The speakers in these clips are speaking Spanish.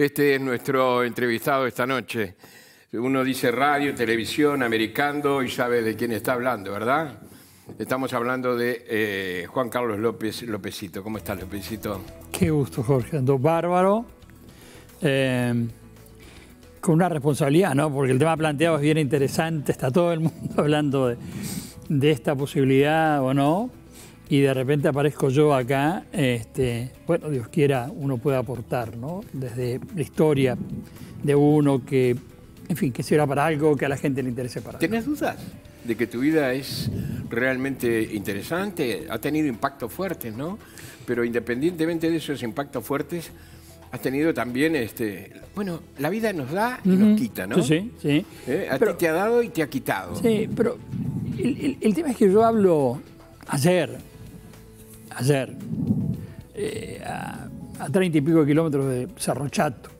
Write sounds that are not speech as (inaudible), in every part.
Este es nuestro entrevistado esta noche. Uno dice radio, televisión, americano y sabe de quién está hablando, ¿verdad? Estamos hablando de eh, Juan Carlos López Lópezito. ¿Cómo estás, Lópezito? Qué gusto, Jorge. Ando bárbaro. Eh, con una responsabilidad, ¿no? Porque el tema planteado es bien interesante. Está todo el mundo (laughs) hablando de, de esta posibilidad o no y de repente aparezco yo acá, este, bueno, Dios quiera, uno puede aportar, ¿no? Desde la historia de uno que, en fin, que sirva para algo, que a la gente le interese para ¿Tenés algo. dudas de que tu vida es realmente interesante? Ha tenido impactos fuertes, ¿no? Pero independientemente de esos impactos fuertes, has tenido también, este, bueno, la vida nos da y nos quita, ¿no? Sí, sí. ¿Eh? A pero, ti te ha dado y te ha quitado. Sí, pero el, el tema es que yo hablo ayer, ayer, eh, a, 30 y pico kilómetros de Cerro Chato.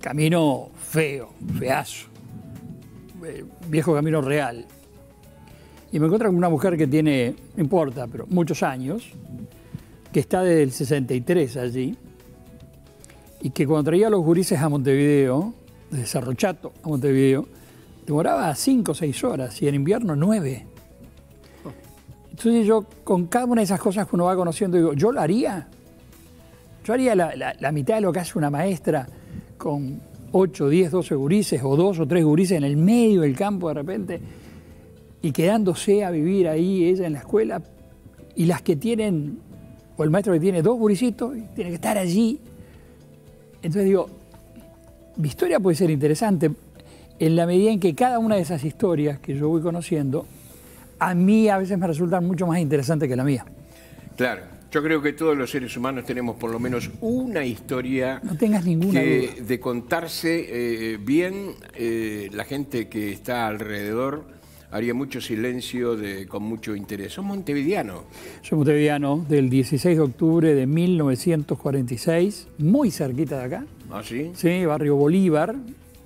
Camino feo, feazo, eh, viejo camino real. Y me encuentro con una mujer que tiene, no importa, pero muchos años, que está desde el 63 allí, y que cuando traía a los gurises a Montevideo, de Cerro Chato a Montevideo, demoraba 5 o 6 horas y en invierno 9. Entonces yo con cada una de esas cosas que uno va conociendo, digo, yo lo haría. Yo haría la, mitad de lo que hace una maestra con 8, 10, 12 gurises o 2 o 3 gurises en el medio del campo de repente y quedándose a vivir ahí ella en la escuela y las que tienen, o el maestro que tiene dos gurisitos, tiene que estar allí. Entonces digo, mi historia puede ser interesante en la medida en que cada una de esas historias que yo voy conociendo a mí a veces me resultan mucho más interesantes que la mía. Claro. Yo creo que todos los seres humanos tenemos por lo menos una historia no tengas ninguna de contarse eh, bien. Eh, la gente que está alrededor haría mucho silencio con mucho interés. Son montevideano. Soy montevideano del 16 de octubre de 1946, muy cerquita de acá. ¿Ah, sí? Sí, barrio Bolívar.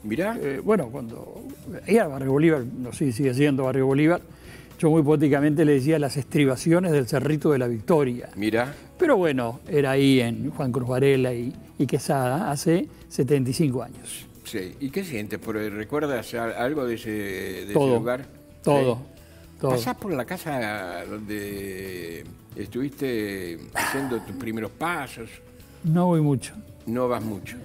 Mirá. Eh, bueno, cuando era barrio Bolívar, no sé si sigue siendo barrio Bolívar yo muy poéticamente le decía las estribaciones del Cerrito de la Victoria. Mira. Pero bueno, era ahí en Juan Cruz Varela y, y Quesada hace 75 años. Sí. ¿Y qué sientes? ¿Recuerdas algo de ese, todo, lugar? Todo, todo. ¿Pasás por la casa donde estuviste haciendo tus primeros pasos? No voy mucho. No vas mucho.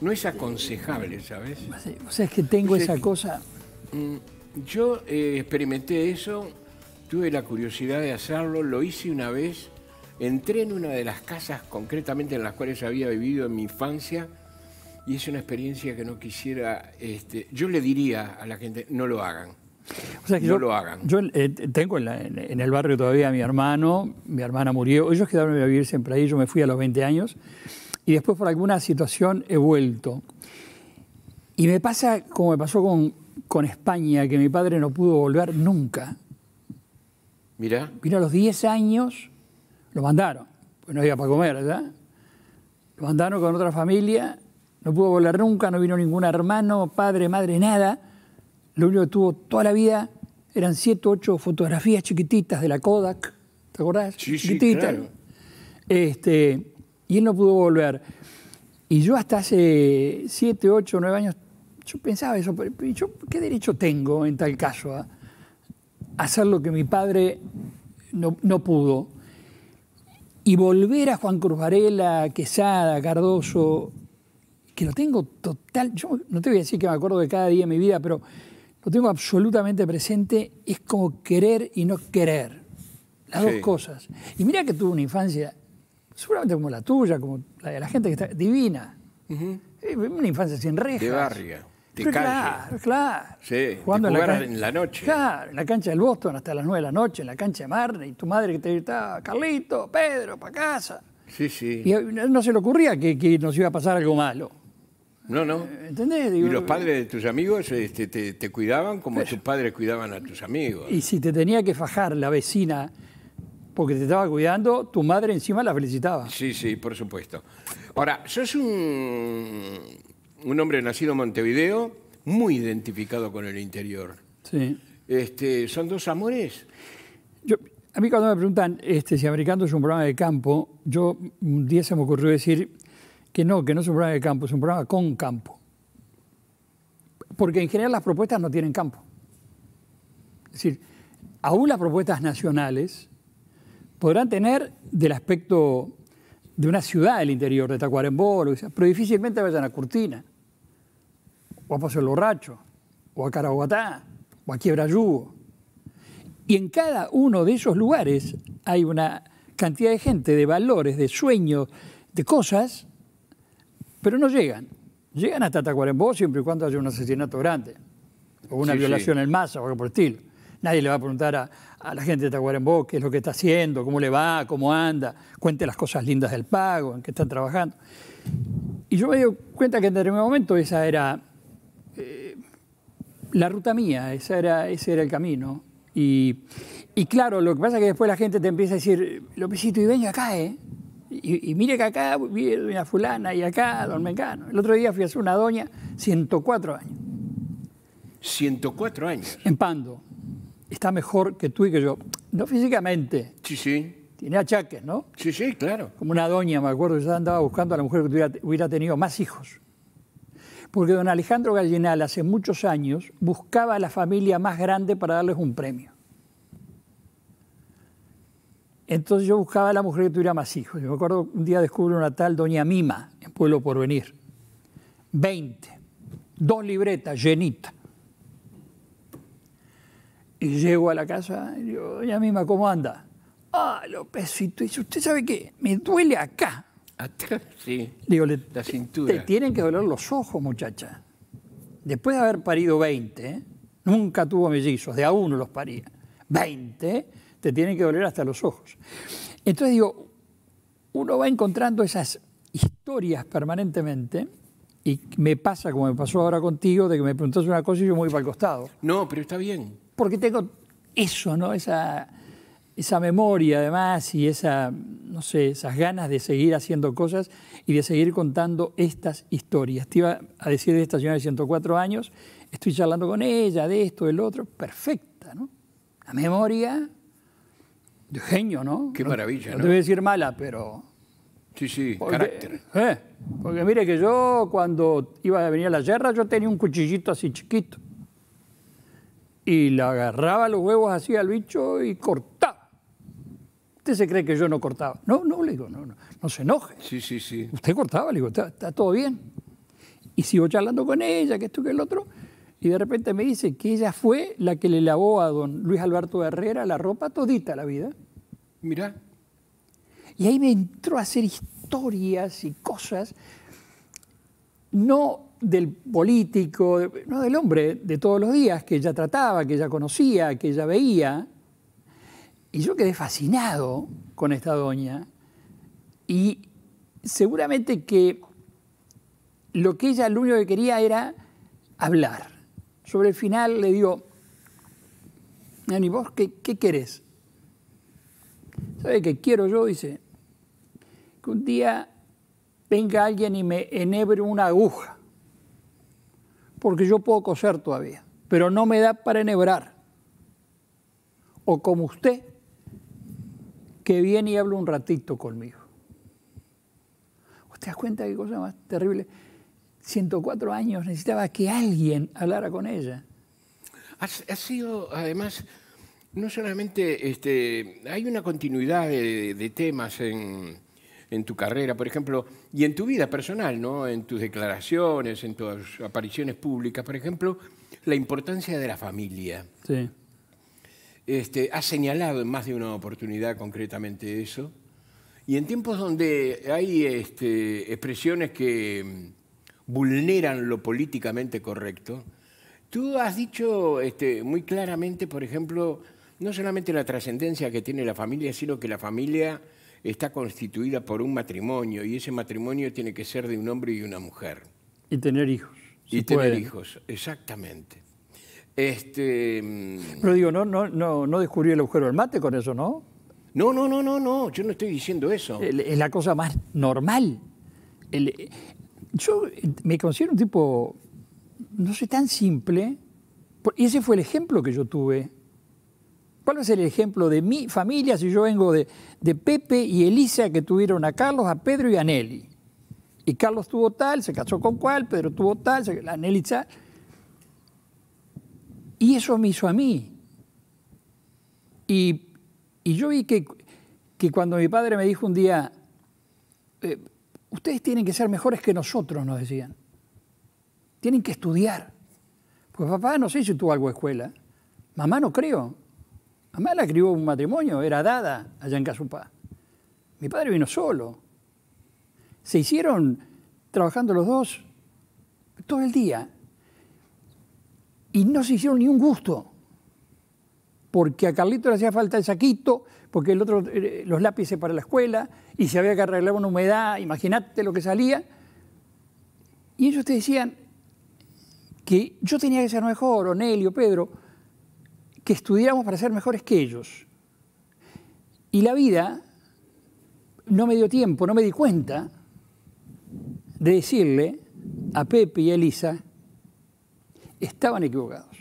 No es aconsejable, ¿sabes? O sea, es que tengo esa cosa... Mm. Yo eh, experimenté eso, tuve la curiosidad de hacerlo, lo hice una vez, entré en una de las casas concretamente en las cuales había vivido en mi infancia y es una experiencia que no quisiera, este, yo le diría a la gente, no lo hagan. O sea que no lo hagan. Yo eh, tengo en, en, el barrio todavía a mi hermano, mi hermana murió, ellos quedaron a vivir siempre ahí, yo me fui a los 20 años y después por alguna situación he vuelto. Y me pasa como me pasó con con España, que mi padre no pudo volver nunca. Mira. Vino a los 10 años, lo mandaron, porque no había para comer, ¿verdad? Lo mandaron con otra familia, no pudo volver nunca, no vino ningún hermano, padre, madre, nada. Lo único que tuvo toda la vida eran siete, 8 fotografías chiquititas de la Kodak, ¿te acordás? Sí, chiquititas. claro. este, y él no pudo volver. Y yo hasta hace 7, 8, 9 años yo pensaba eso, pero yo, ¿qué derecho tengo en tal caso a hacer lo que mi padre no, pudo? Y volver a Juan Cruz Varela, Quesada, Cardoso, que lo tengo total, yo no te voy a decir que me acuerdo de cada día de mi vida, pero lo tengo absolutamente presente, es como querer y no querer, las dos cosas. Y mira que tuve una infancia, seguramente como la tuya, como la de la gente que está divina. Eh, una infancia sin rejas. De barrio. Pues claro, claro. Sí, en, la noche. Claro, en la cancha del Boston hasta las 9 de la noche, en la cancha de Marne, y tu madre que te gritaba, Carlito, Pedro, para casa. Sí, sí. Y eh, no se le ocurría que, nos iba a pasar algo malo. No, no. ¿Entendés? y los eh, padres de tus amigos este, te, cuidaban como pues tus padres cuidaban a tus amigos. Y si te tenía que fajar la vecina porque te estaba cuidando, tu madre encima la felicitaba. Sí, sí, por supuesto. Ahora, sos un un hombre nacido en Montevideo, muy identificado con el interior. Sí. Este, ¿Son dos amores? Yo, a mí cuando me preguntan este, si Americano es un programa de campo, yo un día se me ocurrió decir que no, que no es un programa de campo, es un programa con campo. Porque en general las propuestas no tienen campo. Es decir, aún las propuestas nacionales podrán tener del aspecto de una ciudad del interior, de Tacuarembó, pero difícilmente vayan a Cortina o a Paso del Borracho, o a Caraguatá, o a Yugo. Y en cada uno de esos lugares hay una cantidad de gente, de valores, de sueños, de cosas, pero no llegan. Llegan hasta Tacuarembó siempre y cuando haya un asesinato grande, o una violación en masa, o algo por el estilo. Nadie le va a preguntar a, la gente de Tacuarembó qué es lo que está haciendo, cómo le va, cómo anda, cuente las cosas lindas del pago, en qué están trabajando. Y yo me di cuenta que en determinado momento esa era la ruta mía, era, ese era el camino. Y, claro, lo que pasa es que después la gente te empieza a decir, Lopesito, y ven acá, ¿eh? Y, mire que acá viene una fulana y acá don Mecano. El otro día fui a hacer una doña, 104 años. 104 años. En Pando. Está mejor que tú y que yo. No físicamente. Sí, sí. Tiene achaques, ¿no? Sí, sí, claro. Como una doña, me acuerdo, yo andaba buscando a la mujer que hubiera tenido más hijos porque don Alejandro Gallinal hace muchos años buscaba a la familia más grande para darles un premio. Entonces yo buscaba a la mujer que tuviera más hijos. Yo me acuerdo un día descubro una tal doña Mima en Pueblo Porvenir. Veinte. Dos libretas llenitas. Y llego a la casa y digo, doña Mima, ¿cómo anda? Ah, Lópezito, dice, ¿usted sabe qué? Me duele acá. (laughs) sí. la cintura. Te tienen que doler los ojos, muchacha. Después de haber parido 20, nunca tuvo mellizos, de a uno los paría. 20, te tienen que doler hasta los ojos. Entonces digo, uno va encontrando esas historias permanentemente y me pasa, como me pasó ahora contigo, de que me preguntas una cosa y yo me voy para el costado. No, pero está bien. Porque tengo eso, ¿no? Esa esa memoria además y esa, no sé, esas ganas de seguir haciendo cosas y de seguir contando estas historias. Te iba a decir de esta señora de 104 años, estoy charlando con ella, de esto, del otro, perfecta, ¿no? La memoria de genio, ¿no? Qué maravilla, ¿no? No, te voy a decir mala, pero... Sí, sí, carácter. ¿eh? porque mire que yo cuando iba a venir a la guerra yo tenía un cuchillito así chiquito y le agarraba los huevos así al bicho y cortaba ¿Usted se cree que yo no cortaba? No, no, le digo, no, no, no se enoje. Sí, sí, sí. Usted cortaba, le digo, está, está todo bien. Y sigo charlando con ella, que esto, que el otro. Y de repente me dice que ella fue la que le lavó a don Luis Alberto Herrera la ropa todita la vida. Mirá. Y ahí me entró a hacer historias y cosas, no del político, no del hombre de todos los días, que ella trataba, que ella conocía, que ella veía, y yo quedé fascinado con esta doña y seguramente que lo que ella lo único que quería era hablar. Sobre el final le digo, Nani, ¿vos qué, qué querés? ¿Sabe qué quiero yo? Dice, que un día venga alguien y me enhebre una aguja, porque yo puedo coser todavía, pero no me da para enhebrar. O como usted, que viene y habla un ratito conmigo. ¿Te das cuenta de qué cosa más terrible? 104 años necesitaba que alguien hablara con ella. Ha sido, además, no solamente, este, hay una continuidad de, temas en, tu carrera, por ejemplo, y en tu vida personal, ¿no? en tus declaraciones, en tus apariciones públicas, por ejemplo, la importancia de la familia. Sí este, ha señalado en más de una oportunidad concretamente eso. Y en tiempos donde hay este, expresiones que mm, vulneran lo políticamente correcto, tú has dicho este, muy claramente, por ejemplo, no solamente la trascendencia que tiene la familia, sino que la familia está constituida por un matrimonio y ese matrimonio tiene que ser de un hombre y una mujer. Y tener hijos. y tener hijos, exactamente. Este, Pero digo, no, no, no, no descubrí el agujero del mate con eso, ¿no? No, no, no, no, no, yo no estoy diciendo eso. Es la cosa más normal. yo me considero un tipo, no sé, tan simple. Y ese fue el ejemplo que yo tuve. ¿Cuál es el ejemplo de mi familia si yo vengo de, Pepe y Elisa que tuvieron a Carlos, a Pedro y a Nelly? Y Carlos tuvo tal, se casó con cual, Pedro tuvo tal, la Nelly tal. Y eso me hizo a mí. Y, yo vi que, que, cuando mi padre me dijo un día, eh, ustedes tienen que ser mejores que nosotros, nos decían. Tienen que estudiar. Pues papá no sé si tuvo algo de escuela. Mamá no creo. Mamá la crió un matrimonio, era dada allá en Casupá. Mi padre vino solo. Se hicieron trabajando los dos todo el día y no se hicieron ni un gusto. Porque a Carlito le hacía falta el saquito, porque el otro, eh, los lápices para la escuela, y se había que arreglar una humedad, imagínate lo que salía. Y ellos te decían que yo tenía que ser mejor, o Nelly o Pedro, que estudiáramos para ser mejores que ellos. Y la vida no me dio tiempo, no me di cuenta de decirle a Pepe y a Elisa estaban equivocados.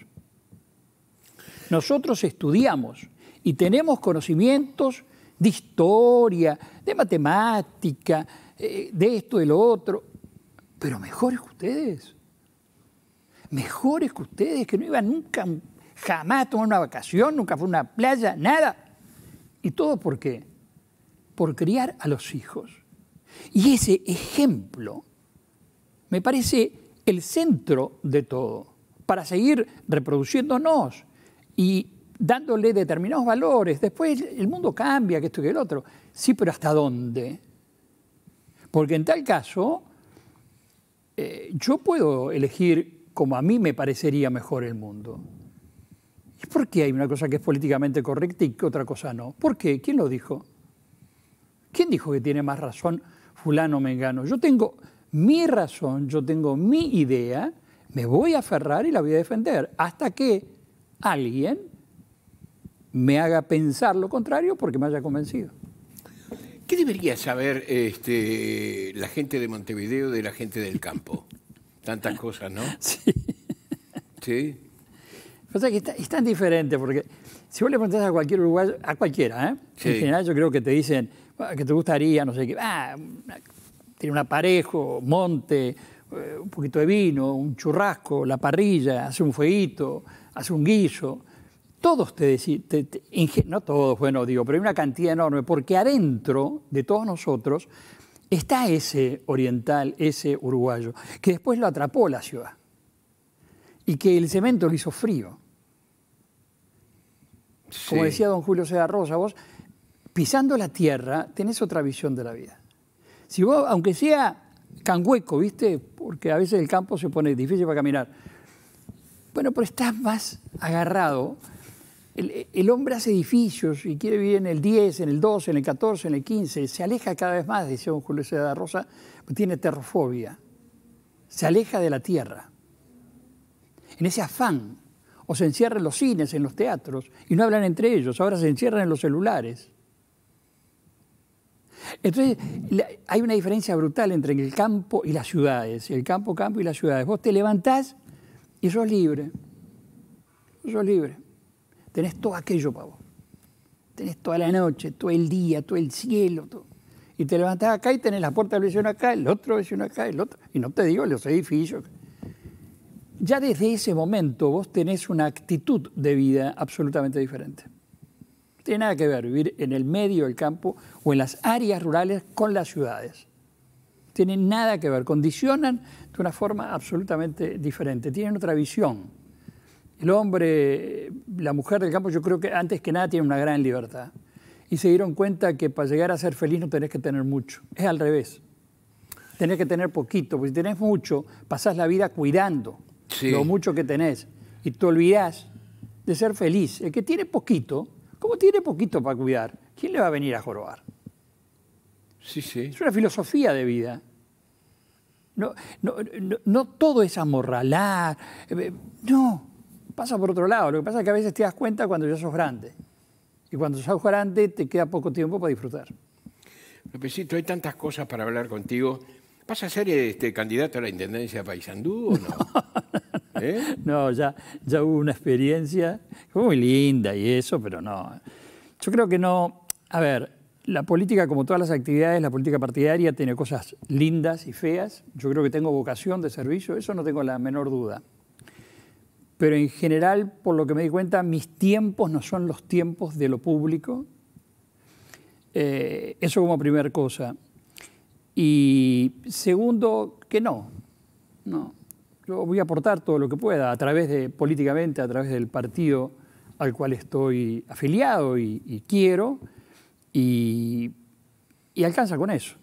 Nosotros estudiamos y tenemos conocimientos de historia, de matemática, eh, de esto, de lo otro, pero mejores que ustedes. Mejores que ustedes, que no iban nunca, jamás a tomar una vacación, nunca fue a una playa, nada. ¿Y todo por qué? Por criar a los hijos. Y ese ejemplo me parece el centro de todo para seguir reproduciéndonos y dándole determinados valores. Después el mundo cambia, que esto y que el otro. Sí, pero ¿hasta dónde? Porque en tal caso, eh, yo puedo elegir como a mí me parecería mejor el mundo. ¿Y por qué hay una cosa que es políticamente correcta y otra cosa no? ¿Por qué? ¿Quién lo dijo? ¿Quién dijo que tiene más razón fulano mengano? Yo tengo mi razón, yo tengo mi idea, me voy a aferrar y la voy a defender hasta que alguien me haga pensar lo contrario porque me haya convencido. ¿Qué debería saber este, la gente de Montevideo de la gente del campo? Tantas (laughs) cosas, ¿no? Sí. Sí. es tan diferente porque si vos le preguntás a cualquier uruguayo, a cualquiera, ¿eh? En general yo creo que te dicen ah, que te gustaría, no sé qué, ah, tiene un aparejo, monte, eh, un poquito de vino, un churrasco, la parrilla, hace un fueguito, hace un guiso. Todos te decían, no todos, bueno, digo, pero hay una cantidad enorme, porque adentro de todos nosotros está ese oriental, ese uruguayo, que después lo atrapó la ciudad y que el cemento lo hizo frío. Como decía don Julio César Rosa, vos pisando la tierra tenés otra visión de la vida. Si vos, aunque sea cangueco, ¿viste? Porque a veces el campo se pone difícil para caminar. Bueno, pero estás más agarrado. El, hombre hace edificios y quiere vivir en el 10, en el 12, en el 14, en el 15. Se aleja cada vez más, decía don Julio C. Rosa, tiene terrofobia. Se aleja de la tierra. En ese afán. O se encierra los cines, en los teatros, y no hablan entre ellos. Ahora se encierran en los celulares. Entonces, hay una diferencia brutal entre el campo y las ciudades, el campo, campo y las ciudades. Vos te levantás y sos libre, sos libre. Tenés todo aquello para vos. Tenés toda la noche, todo el día, todo el cielo, Y te levantás acá y tenés la puerta del vecino acá, el otro vecino acá, el otro. Y no te digo los edificios. Ya desde ese momento vos tenés una actitud de vida absolutamente diferente tiene nada que ver vivir en el medio del campo o en las áreas rurales con las ciudades. Tienen nada que ver, condicionan de una forma absolutamente diferente, tienen otra visión. El hombre, la mujer del campo, yo creo que antes que nada tiene una gran libertad. Y se dieron cuenta que para llegar a ser feliz no tenés que tener mucho, es al revés. Tenés que tener poquito, porque si tenés mucho, pasás la vida cuidando lo mucho que tenés y te olvidás de ser feliz. El que tiene poquito, como tiene poquito para cuidar, ¿quién le va a venir a jorobar? Sí, sí. Es una filosofía de vida. No, no, todo es amorralar. Eh, no, pasa por otro lado. Lo que pasa es que a veces te das cuenta cuando ya sos grande. Y cuando sos grande te queda poco tiempo para disfrutar. Lópezito, hay tantas cosas para hablar contigo. ¿Pasa a ser este, candidato a la Intendencia de Paysandú o no? (laughs) ¿Eh? (laughs) No, ya, ya hubo una experiencia muy linda y eso, pero no. Yo creo que no. A ver, la política, como todas las actividades, la política partidaria tiene cosas lindas y feas. Yo creo que tengo vocación de servicio, eso no tengo la menor duda. Pero en general, por lo que me di cuenta, mis tiempos no son los tiempos de lo público. Eh, eso como primera cosa. Y segundo, que no. No, yo voy a aportar todo lo que pueda, a través de, políticamente, a través del partido al cual estoy afiliado y, quiero, y, alcanza con eso.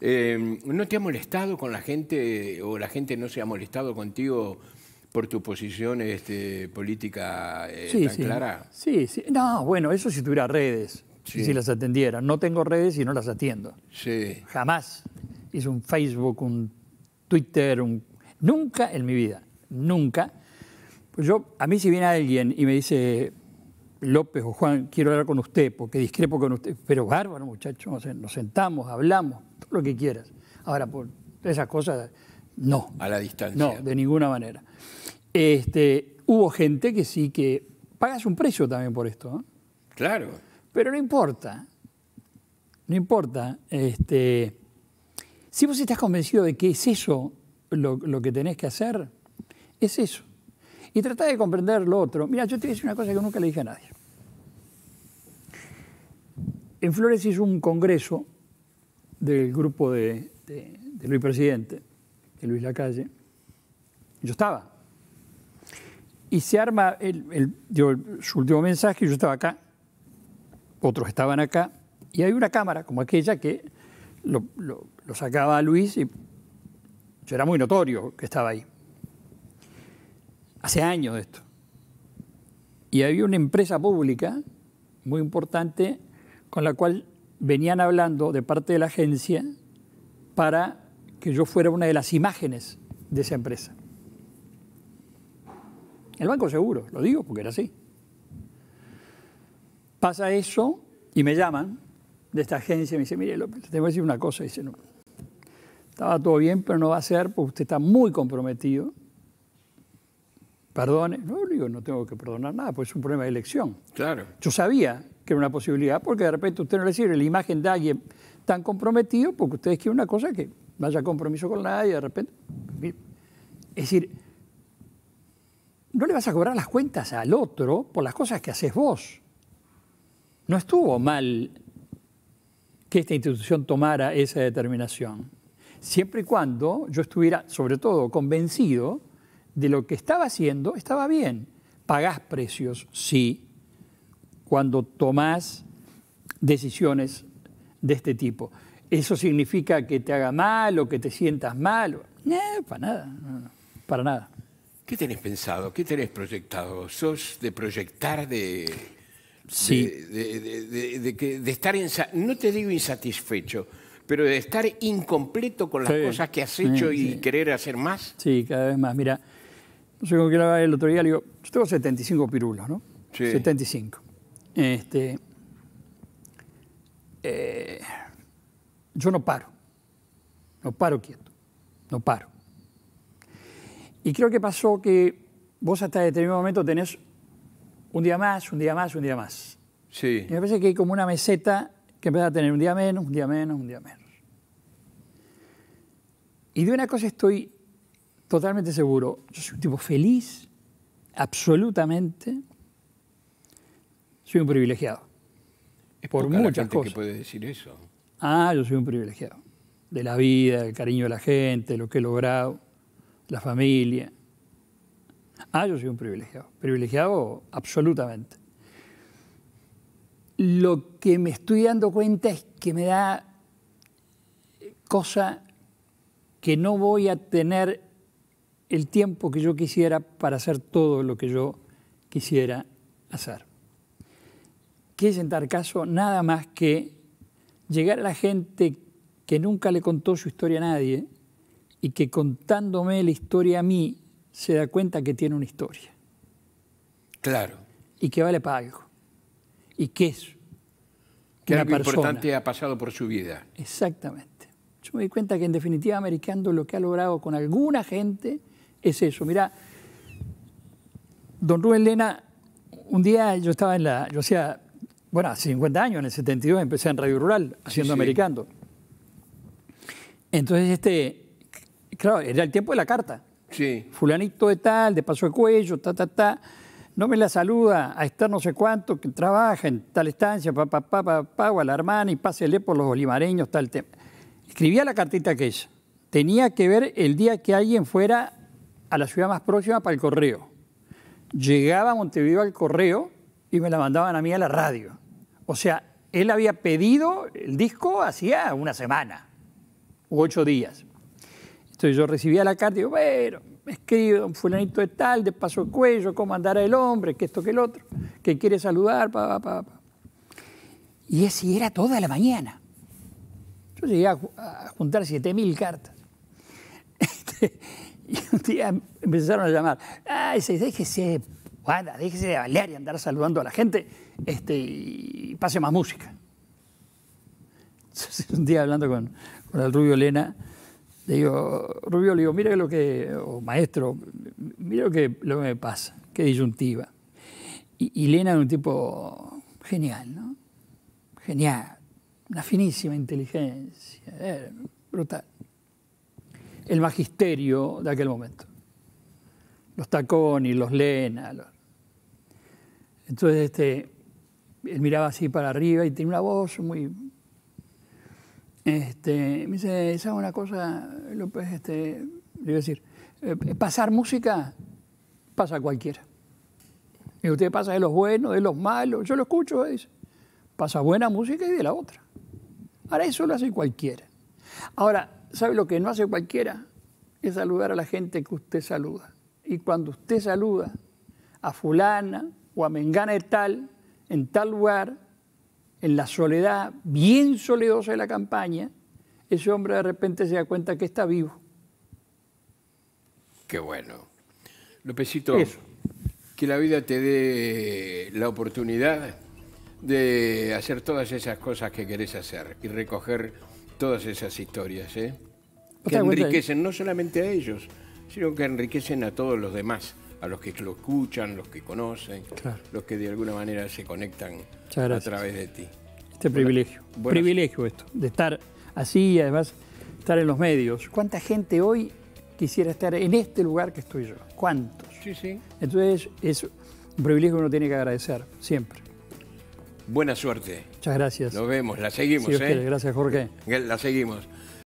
Em, ¿No te ha molestado con la gente, o la gente no se ha molestado contigo por tu posición este, política eh, tan clara? Sí, sí, no, bueno, eso si tuviera redes, si las atendiera. No tengo redes y no las atiendo. Jamás. Hice un Facebook, un Twitter, un Nunca en mi vida, nunca. Pues yo, a mí si viene alguien y me dice, López o Juan, quiero hablar con usted porque discrepo con usted, pero bárbaro muchacho, nos, sentamos, hablamos, todo lo que quieras. Ahora, por esas cosas, no. A la distancia. No, de ninguna manera. Este, hubo gente que sí que pagas un precio también por esto. Claro. Pero no importa, no importa. Este, si vos estás convencido de que es eso lo, que tenés que hacer es eso. Y tratá de comprender lo otro. Mira, yo te voy a decir una cosa que nunca le dije a nadie. En Flores hizo un congreso del grupo de, Luis Presidente, de Luis Lacalle. Yo estaba. Y se arma el, su último mensaje, yo estaba acá, otros estaban acá, y hay una cámara como aquella que lo, sacaba a Luis y yo era muy notorio que estaba ahí. Hace años de esto. Y había una empresa pública muy importante con la cual venían hablando de parte de la agencia para que yo fuera una de las imágenes de esa empresa. El Banco Seguro, lo digo porque era así. Pasa eso y me llaman de esta agencia y me dicen, mire López, te voy a decir una cosa. dice, no, estaba todo bien, pero no va a ser porque usted está muy comprometido. Perdone. No, digo, no tengo que perdonar nada, pues es un problema de elección. Claro. Yo sabía que era una posibilidad porque de repente usted no le sirve la imagen de alguien tan comprometido porque ustedes quieren una cosa que no haya compromiso con nadie, de repente. Es decir, no le vas a cobrar las cuentas al otro por las cosas que haces vos. No estuvo mal que esta institución tomara esa determinación siempre y cuando yo estuviera, sobre todo, convencido de lo que estaba haciendo estaba bien. Pagás precios, sí, cuando tomás decisiones de este tipo. ¿Eso significa que te haga mal o que te sientas mal? No, eh, para nada, para nada. ¿Qué tenés pensado? ¿Qué tenés proyectado? ¿Sos de proyectar, de, de, de, estar, no te digo insatisfecho, pero de estar incompleto con las cosas que has hecho y querer hacer más. Sí, cada vez más. Mira, no sé cómo qué hablaba el otro día, le digo, yo tengo 75 pirulos, ¿no? Sí. 75. Este, eh, yo no paro, no paro quieto, no paro. Y creo que pasó que vos hasta determinado momento tenés un día más, un día más, un día más. Sí. Y me parece que hay como una meseta que empieza a tener un día menos, un día menos, un día menos. Y de una cosa estoy totalmente seguro, yo soy un tipo feliz, absolutamente, soy un privilegiado. Es por muchas cosas. que puede decir eso. Ah, yo soy un privilegiado. De la vida, el cariño de la gente, lo que he logrado, la familia. Ah, yo soy un privilegiado. Privilegiado absolutamente. Lo que me estoy dando cuenta es que me da cosa que no voy a tener el tiempo que yo quisiera para hacer todo lo que yo quisiera hacer. ¿Qué es en tal caso? Nada más que llegar a la gente que nunca le contó su historia a nadie y que contándome la historia a mí se da cuenta que tiene una historia. Claro. Y que vale para algo. Y que es. Que la importante ha pasado por su vida. Exactamente. Yo me di cuenta que en definitiva Americano lo que ha logrado con alguna gente es eso. Mira, don Rubén Lena, un día yo estaba en la, yo hacía, bueno, hace 50 años, en el 72 empecé en Radio Rural haciendo Americano. Americando. Entonces, este, claro, era el tiempo de la carta. Sí. Fulanito de tal, de paso de cuello, ta, ta, ta. No me la saluda a estar no sé cuánto, que trabaja en tal estancia, pa, pa, pa, pa, pa, o a la hermana y pásele por los olimareños, tal tema escribía la cartita que es. Tenía que ver el día que alguien fuera a la ciudad más próxima para el correo. Llegaba Montevideo al correo y me la mandaban a mí a la radio. O sea, él había pedido el disco hacía una semana u ocho días. Entonces yo recibía la carta y digo, bueno, me un fulanito de tal, de paso el cuello, cómo andará el hombre, que esto, que el otro, que quiere saludar, pa, pa, pa. Y así era toda la mañana. Yo llegué a, juntar 7.000 cartas. (laughs) Este, y un día em, empezaron a llamar, ay, ah, déjese, déjese de bailar y andar saludando a la gente este, y pase más música. Entonces, un día hablando con, el Rubio Lena, le digo, Rubio, le digo, mira lo que, o maestro, mira lo que, lo que me pasa, qué disyuntiva. Y, Lena Elena era un tipo genial, ¿no? Genial una finísima inteligencia, eh, brutal. El magisterio de aquel momento. Los y los Lena. Entonces, este, él miraba así para arriba y tenía una voz muy... Este, me dice, ¿sabes es una cosa, López, este, le iba a decir, eh, pasar música pasa a cualquiera. Y usted pasa de los buenos, de los malos, yo lo escucho, dice pasa buena música y de la otra. Ahora eso lo hace cualquiera. Ahora, ¿sabe lo que no hace cualquiera? Es saludar a la gente que usted saluda. Y cuando usted saluda a fulana o a mengana de tal, en tal lugar, en la soledad bien soledosa de la campaña, ese hombre de repente se da cuenta que está vivo. Qué bueno. Lópezito, que la vida te dé la oportunidad de hacer todas esas cosas que querés hacer y recoger todas esas historias, ¿eh? que enriquecen no solamente a ellos, sino que enriquecen a todos los demás, a los que lo escuchan, los que conocen, los que de alguna manera se conectan a través de ti. Este privilegio, privilegio esto, de estar así y además estar en los medios. ¿Cuánta gente hoy quisiera estar en este lugar que estoy yo? ¿Cuántos? Sí, sí. Entonces es un privilegio que uno tiene que agradecer siempre. Buena suerte. Muchas gracias. Nos vemos, la seguimos. ¿eh? Gracias, Jorge. La seguimos.